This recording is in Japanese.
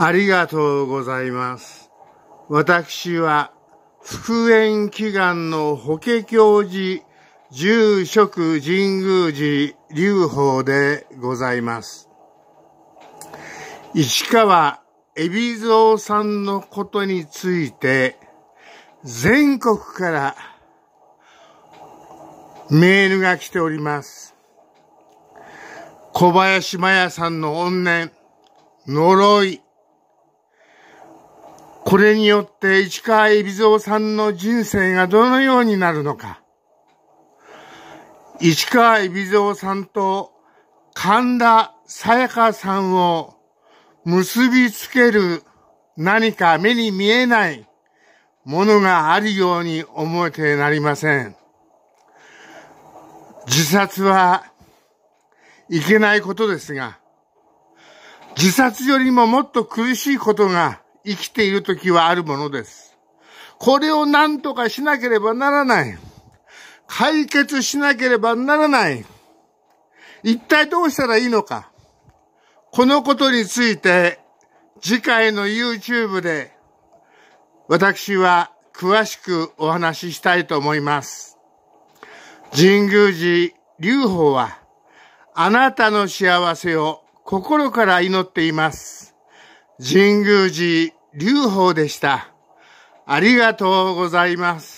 ありがとうございます。私は、復縁祈願の法華経寺、住職神宮寺流法でございます。石川海老蔵さんのことについて、全国からメールが来ております。小林麻也さんの怨念、呪い、これによって市川海老蔵さんの人生がどのようになるのか。市川海老蔵さんと神田沙也加さんを結びつける何か目に見えないものがあるように思えてなりません。自殺はいけないことですが、自殺よりももっと苦しいことが生きている時はあるものです。これを何とかしなければならない。解決しなければならない。一体どうしたらいいのか。このことについて、次回の YouTube で、私は詳しくお話ししたいと思います。神宮寺隆法は、あなたの幸せを心から祈っています。神宮寺隆法でした。ありがとうございます。